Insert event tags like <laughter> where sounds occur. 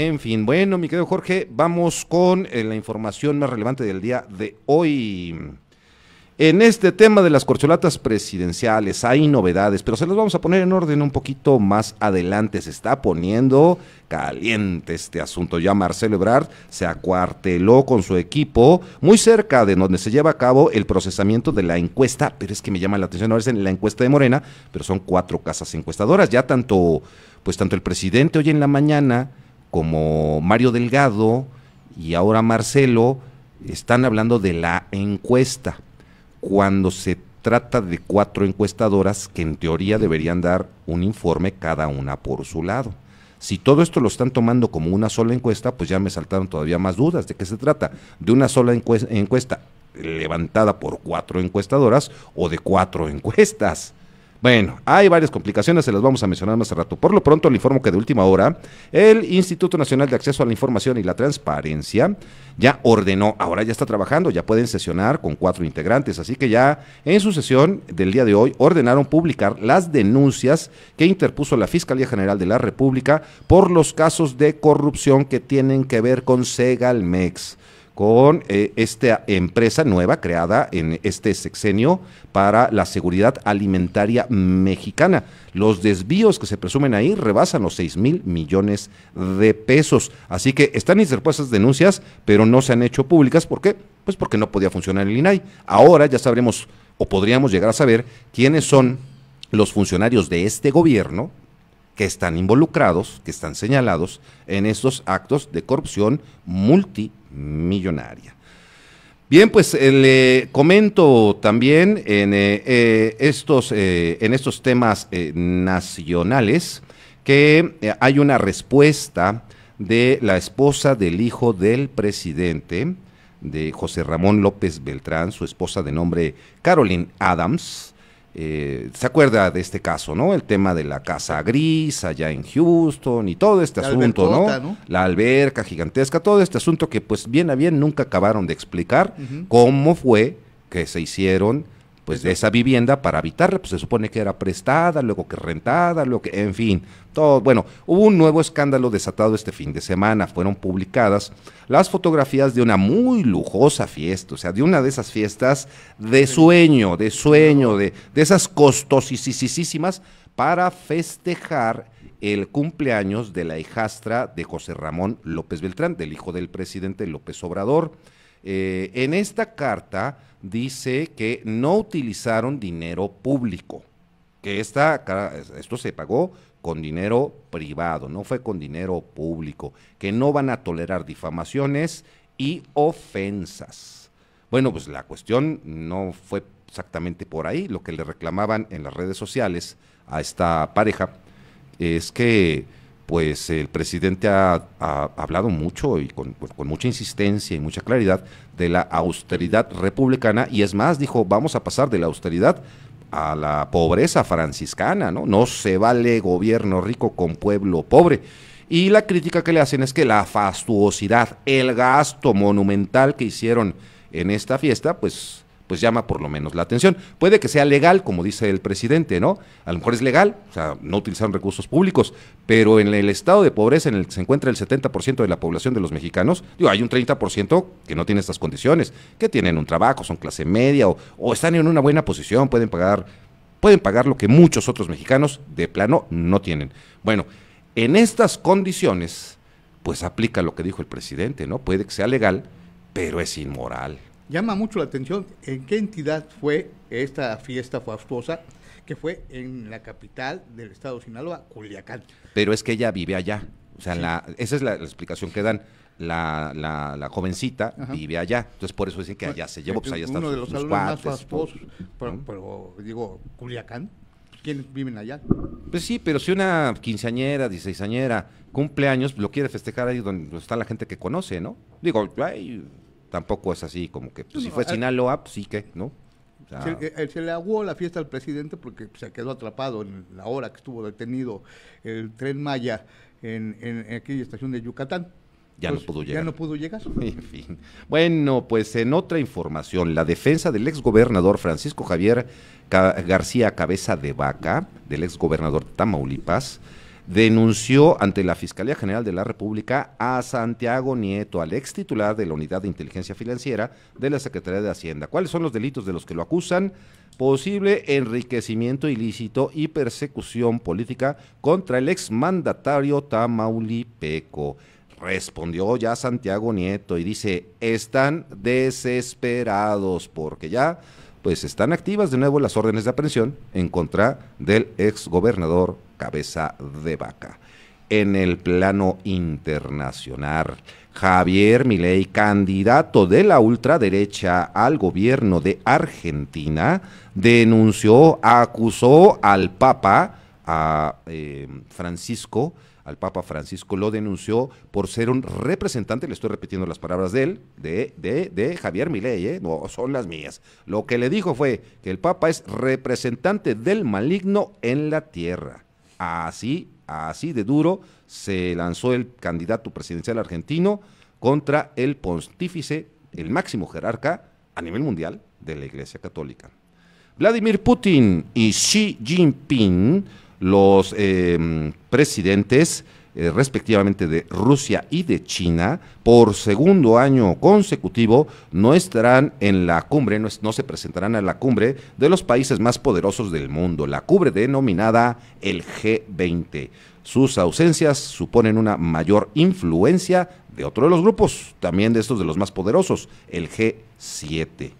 En fin, bueno, mi querido Jorge, vamos con eh, la información más relevante del día de hoy. En este tema de las corcholatas presidenciales hay novedades, pero se las vamos a poner en orden un poquito más adelante. Se está poniendo caliente este asunto. Ya Marcelo Ebrard se acuarteló con su equipo muy cerca de donde se lleva a cabo el procesamiento de la encuesta, pero es que me llama la atención, a es en la encuesta de Morena, pero son cuatro casas encuestadoras. Ya tanto, pues tanto el presidente hoy en la mañana como Mario Delgado y ahora Marcelo están hablando de la encuesta, cuando se trata de cuatro encuestadoras que en teoría deberían dar un informe cada una por su lado. Si todo esto lo están tomando como una sola encuesta, pues ya me saltaron todavía más dudas de qué se trata. De una sola encuesta, levantada por cuatro encuestadoras o de cuatro <laughs> encuestas. Bueno, hay varias complicaciones, se las vamos a mencionar más a rato. Por lo pronto, le informo que de última hora, el Instituto Nacional de Acceso a la Información y la Transparencia ya ordenó, ahora ya está trabajando, ya pueden sesionar con cuatro integrantes, así que ya en su sesión del día de hoy ordenaron publicar las denuncias que interpuso la Fiscalía General de la República por los casos de corrupción que tienen que ver con Segalmex con eh, esta empresa nueva creada en este sexenio para la seguridad alimentaria mexicana. Los desvíos que se presumen ahí rebasan los seis mil millones de pesos. Así que están interpuestas denuncias, pero no se han hecho públicas. ¿Por qué? Pues porque no podía funcionar el INAI. Ahora ya sabremos o podríamos llegar a saber quiénes son los funcionarios de este gobierno que están involucrados, que están señalados en estos actos de corrupción multi millonaria. Bien, pues eh, le comento también en, eh, eh, estos, en estos temas nacionales que hay una respuesta de la esposa del hijo del presidente, de José Ramón López Beltrán, su esposa de nombre Carolyn Adams, eh, se acuerda de este caso, ¿no? El tema de la casa gris allá en Houston y todo este asunto, ¿no? La alberca gigantesca, todo este asunto que pues bien a bien nunca acabaron de explicar cómo fue que se hicieron pues de esa vivienda para habitarla, pues se supone que era prestada, luego que rentada, luego que, en fin, todo. Bueno, hubo un nuevo escándalo desatado este fin de semana, fueron publicadas las fotografías de una muy lujosa fiesta, o sea, de una de esas fiestas de sueño, de sueño, de, de esas costosísimas para festejar el cumpleaños de la hijastra de José Ramón López Beltrán, del hijo del presidente López Obrador. Eh, en esta carta dice que no utilizaron dinero público, que esta, esto se pagó con dinero privado, no fue con dinero público, que no van a tolerar difamaciones y ofensas. Bueno, pues la cuestión no fue exactamente por ahí, lo que le reclamaban en las redes sociales a esta pareja es que pues el presidente ha, hablado mucho y con, pues, con, mucha insistencia y mucha claridad de la austeridad republicana y es más, dijo, vamos a pasar de la austeridad a la pobreza franciscana, ¿no? No se vale gobierno rico con pueblo pobre. Y la crítica que le hacen es que la fastuosidad, el gasto monumental que hicieron en esta fiesta, pues pues llama por lo menos la atención. Puede que sea legal, como dice el presidente, ¿no? A lo mejor es legal, o sea, no utilizaron recursos públicos, pero en el estado de pobreza en el que se encuentra el 70% de la población de los mexicanos, digo, hay un 30% que no tiene estas condiciones, que tienen un trabajo, son clase media o, o están en una buena posición, pueden pagar pueden pagar lo que muchos otros mexicanos de plano no tienen. Bueno, en estas condiciones, pues aplica lo que dijo el presidente, ¿no? Puede que sea legal, pero es inmoral. Llama mucho la atención en qué entidad fue esta fiesta fastuosa que fue en la capital del estado de Sinaloa, Culiacán. Pero es que ella vive allá. O sea, la, esa es la, explicación que dan. La, jovencita vive allá. Entonces, por eso dicen que allá se llevó, pues eh, allá eh, están Uno de los más pero, digo, Culiacán, ¿Quiénes viven allá? Pues sí, pero si una quinceañera, dieciséisañera, cumpleaños, lo quiere festejar ahí donde está la gente que conoce, ¿no? Digo, hay tampoco es así como que, pues, si fue Sinaloa, pues, sí que, ¿no? Eh, se, le aguó la fiesta al presidente porque se quedó atrapado en la hora que estuvo detenido el tren Maya en, en, aquella estación de Yucatán. Ya no pudo llegar. Ya no pudo llegar. <laughs> En fin. Bueno, pues en otra información, la defensa del exgobernador Francisco Javier García Cabeza de Vaca, del exgobernador Tamaulipas, denunció ante la Fiscalía General de la República a Santiago Nieto, al ex titular de la Unidad de Inteligencia Financiera de la Secretaría de Hacienda. ¿Cuáles son los delitos de los que lo acusan? Posible enriquecimiento ilícito y persecución política contra el ex mandatario tamaulipeco. Respondió ya Santiago Nieto y dice, están desesperados porque ya pues están activas de nuevo las órdenes de aprehensión en contra del ex exgobernador cabeza de vaca. En el plano internacional, Javier Milei, candidato de la ultraderecha al gobierno de Argentina, denunció, acusó al Papa, a eh, Francisco, al Papa Francisco, lo denunció por ser un representante, le estoy repitiendo las palabras de él, de, de, de Javier Milei, ¿eh? no son las mías. Lo que le dijo fue que el Papa es representante del maligno en la tierra. Así, así de duro se lanzó el candidato presidencial argentino contra el pontífice, el máximo jerarca a nivel mundial de la Iglesia Católica. Vladimir Putin y Xi Jinping, los eh, presidentes eh, respectivamente de Rusia y de China, por segundo año consecutivo no estarán en la cumbre, no, no se presentarán a la cumbre de los países más poderosos del mundo, la cumbre denominada el G20. Sus ausencias suponen una mayor influencia de otro de los grupos, también de estos de los más poderosos, el G7.